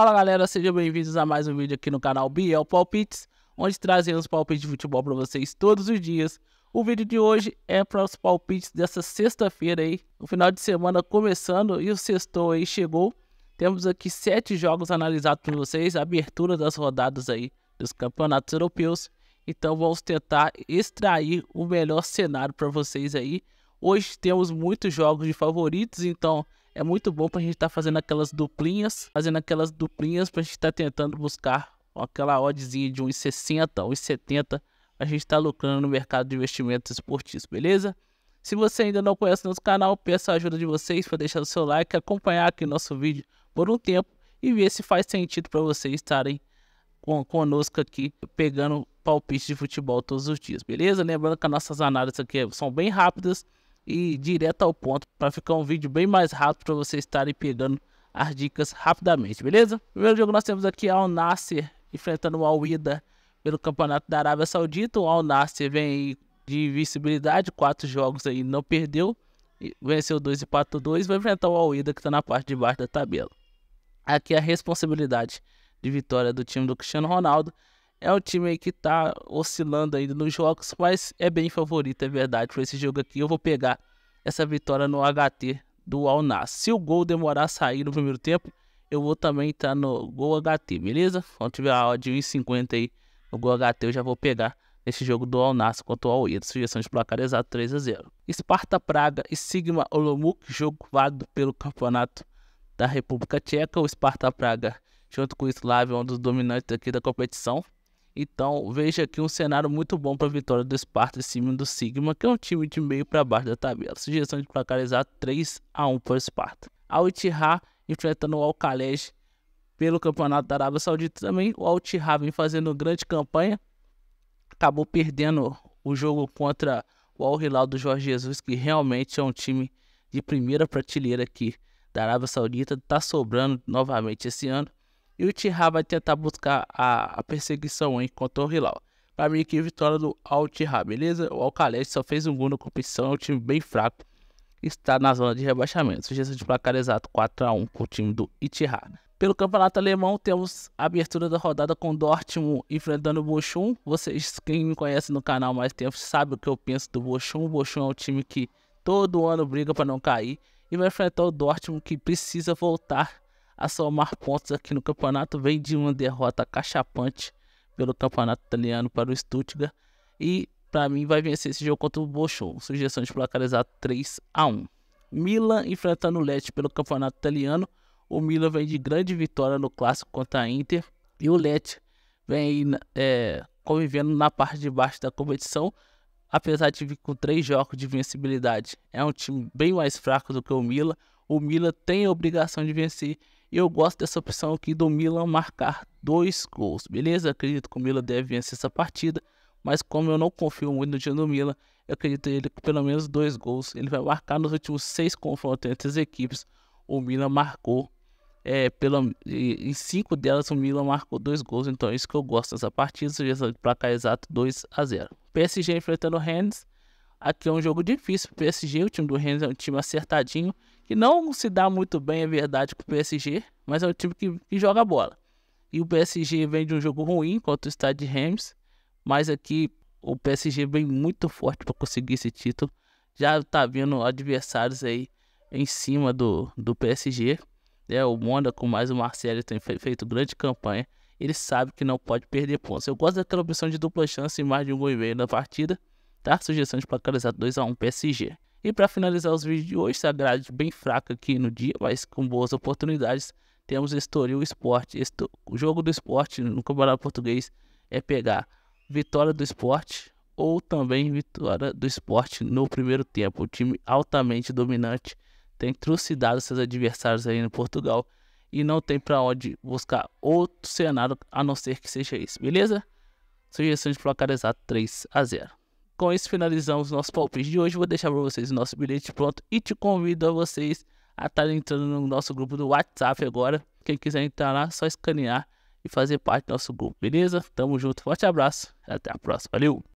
Fala galera, sejam bem-vindos a mais um vídeo aqui no canal Biel Palpites, onde trazemos palpites de futebol para vocês todos os dias. O vídeo de hoje é para os palpites dessa sexta-feira aí, o final de semana começando e o sexto aí chegou. Temos aqui sete jogos analisados para vocês, abertura das rodadas aí dos campeonatos europeus. Então vamos tentar extrair o melhor cenário para vocês aí. Hoje temos muitos jogos de favoritos, então é muito bom pra gente estar tá fazendo aquelas duplinhas, fazendo aquelas duplinhas pra gente estar tá tentando buscar aquela oddzinha de uns 60, uns 70, a gente está lucrando no mercado de investimentos esportivos, beleza? Se você ainda não conhece nosso canal, peço a ajuda de vocês para deixar o seu like, acompanhar aqui nosso vídeo por um tempo e ver se faz sentido para vocês estarem com, conosco aqui pegando palpite de futebol todos os dias, beleza? Lembrando que as nossas análises aqui são bem rápidas, e direto ao ponto para ficar um vídeo bem mais rápido para vocês estarem pegando as dicas rapidamente, beleza? Primeiro jogo nós temos aqui Al Nasser enfrentando o Al Ida pelo Campeonato da Arábia Saudita. O Al Nasser vem de visibilidade, quatro jogos aí não perdeu, venceu dois e 4 2, vai enfrentar o Al Ida que está na parte de baixo da tabela. Aqui é a responsabilidade de vitória do time do Cristiano Ronaldo é um time aí que tá oscilando ainda nos jogos, mas é bem favorito, é verdade. Para esse jogo aqui, eu vou pegar essa vitória no HT do Alnas. Se o gol demorar a sair no primeiro tempo, eu vou também entrar no Gol HT, beleza? Quando tiver a odd 1,50 aí no Gol HT, eu já vou pegar esse jogo do Alnas contra o Alíra. Sugestão de placar exato 3 a 0. Esparta Praga e Sigma Olomouc, jogo válido pelo Campeonato da República Tcheca. O Esparta Praga, junto com o Slavia, é um dos dominantes aqui da competição. Então veja aqui um cenário muito bom para a vitória do Esparta em cima do Sigma, que é um time de meio para baixo da tabela. Sugestão de é exato 3 a 1 para o Esparta. Al Ittihad enfrentando o Al pelo Campeonato da Arábia Saudita também. O Al Ittihad vem fazendo grande campanha, acabou perdendo o jogo contra o Al Hilal do Jorge Jesus, que realmente é um time de primeira prateleira aqui da Arábia Saudita, está sobrando novamente esse ano e o Tihá vai tentar buscar a, a perseguição hein, contra o Hilal. Para mim, aqui, vitória do al beleza? O Alcalete só fez um gol na competição, é um time bem fraco. Está na zona de rebaixamento. Sugestão de placar exato 4x1 com o time do Itihá. Pelo campeonato alemão, temos a abertura da rodada com Dortmund enfrentando o Bochum. Vocês, quem me conhece no canal mais tempo, sabe o que eu penso do Bochum. O Bochum é um time que todo ano briga para não cair e vai enfrentar o Dortmund que precisa voltar a somar pontos aqui no campeonato, vem de uma derrota cachapante pelo campeonato italiano para o Stuttgart e para mim vai vencer esse jogo contra o Bochum. Sugestão de placarizar 3 a 1. Milan enfrentando o Lecce pelo campeonato italiano. O Milan vem de grande vitória no clássico contra a Inter e o Lecce vem é, convivendo na parte de baixo da competição, apesar de vir com três jogos de vencibilidade. É um time bem mais fraco do que o Milan. O Milan tem a obrigação de vencer e eu gosto dessa opção aqui do Milan marcar dois gols, beleza? Acredito que o Milan deve vencer essa partida, mas como eu não confio muito no time do Milan, eu acredito ele que pelo menos dois gols ele vai marcar nos últimos seis confrontos entre as equipes. O Milan marcou é, pela, em cinco delas o Milan marcou dois gols, então é isso que eu gosto dessa partida, sugestão de placar exato 2 a 0. PSG enfrentando o Rennes, aqui é um jogo difícil, PSG, o time do Rennes é um time acertadinho, que não se dá muito bem, é verdade, com o PSG, mas é um time que, que joga bola. E o PSG vem de um jogo ruim contra o Stade Reims, mas aqui o PSG vem muito forte para conseguir esse título. Já tá vindo adversários aí em cima do, do PSG. É, o Mônaco mais o Marcelo tem feito grande campanha. Ele sabe que não pode perder pontos. Eu gosto daquela opção de dupla chance e mais de um gol e meio na partida. Tá? sugestão de placarizar 2x1 PSG. E para finalizar os vídeos de hoje, a grade bem fraca aqui no dia, mas com boas oportunidades, temos Estoril Esporte. O jogo do esporte no Campeonato Português é pegar vitória do esporte ou também vitória do esporte no primeiro tempo. O time altamente dominante tem trucidado seus adversários aí no Portugal e não tem para onde buscar outro cenário a não ser que seja esse, beleza? Sugestão de placar exato 3 a 0. Com isso finalizamos nossos palpites de hoje. Vou deixar para vocês o nosso bilhete pronto e te convido a vocês a estar tá entrando no nosso grupo do WhatsApp agora. Quem quiser entrar lá, só escanear e fazer parte do nosso grupo, beleza? Tamo junto, forte abraço, até a próxima, valeu!